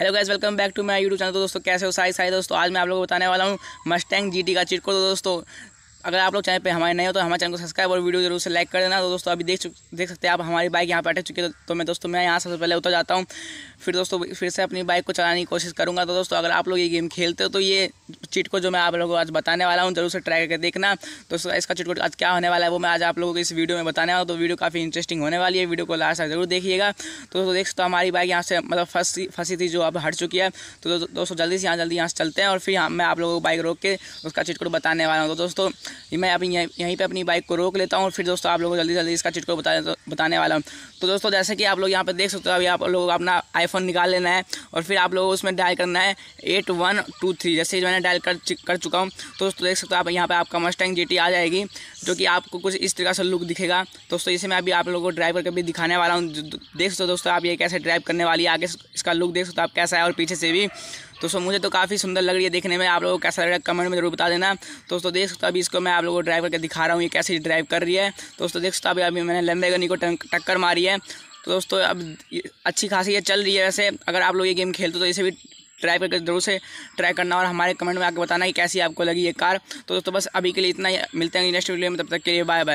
hello guys welcome back to my YouTube channel तो दोस्तों कैसे हो साई साई दोस्तों आज मैं आप लोगों को बताने वाला हूँ मस्टैंग जीटी का चिटको तो दोस्तों अगर आप लोग चैनल पे हमारे नए हो तो हमारे चैनल को सब्सक्राइब और वीडियो जरूर से लाइक कर देना तो दोस्तों अभी देख देख सकते हैं आप हमारी बाइक यहाँ पर अटक चुकी है तो, तो मैं दोस्तों मैं यहाँ सबसे पहले उतर जाता हूँ फिर दोस्तों फिर से अपनी बाइक को चलाने की कोशिश करूँगा तो दोस्तों अगर आप लोग ये गेम खेलते हो तो ये चिट को जो मैं आप लोगों को आज बताने वाला हूँ जरूर से ट्राई करके देखना दोस्तों इसका चिट आज क्या होने वाला है वो मैं आज आप लोगों को इस वीडियो में बताने वाला तो वीडियो काफ़ी इंटरेस्टिंग होने वाली है वीडियो को लास्ट तक जरूर देखिएगा तो दोस्तों देख सकते हमारी बाइक यहाँ से मतलब फंसी फंसी थी जो अब हट चुकी है तो दोस्तों जल्दी से यहाँ जल्दी यहाँ से चलते हैं और फिर मैं आप लोगों को बाइक रोक के उसका चिट बताने वाला हूँ तो दोस्तों मैं अपनी यहीं पर अपनी बाइक को रोक लेता हूँ और फिर दोस्तों आप लोगों को जल्दी जल्दी इसका चिटको बता बताने वाला हूँ तो दोस्तों जैसे कि आप लोग यहाँ पर देख सकते हो अभी आप लोग अपना आईफोन निकाल लेना है और फिर आप लोगों उसमें डायल करना है एट वन टू थ्री जैसे मैंने डायल कर कर चुका हूँ तो दोस्तों देख सकते हो आप यहाँ पर आपका मस्टैंग जी आ जाएगी जो कि आपको कुछ इस तरह से लुक दिखेगा दोस्तों इसे मैं अभी आप लोगों को ड्राइव करके भी दिखाने वाला हूँ देख सकते हो दोस्तों आप ये कैसे ड्राइव करने वाली है आगे इसका लुक देख सकते हो आप कैसा है और पीछे से भी दोस्तों मुझे तो काफ़ी सुंदर लग रही है देखने में आप लोगों को कैसा लग रहा है कमेंट में जरूर बता देना दोस्तों देख सकते अभी इसको मैं आप लोगों को ड्राइव करके दिखा रहा हूँ ये कैसे ड्राइव कर रही है दोस्तों देख सकते अभी अभी मैंने लंबे गनी को टक्कर मारी है तो दोस्तों अब अच्छी खासी ये चल रही है वैसे अगर आप लोग ये गेम खेलते तो इसे भी ट्राई करके जरूर से ट्राई करना और हमारे कमेंट में आके बताना कि कैसी आपको लगी ये कार तो दोस्तों बस अभी के लिए इतना ही मिलते हैं नेक्स्ट वीडियो में तब तक के लिए बाय बाय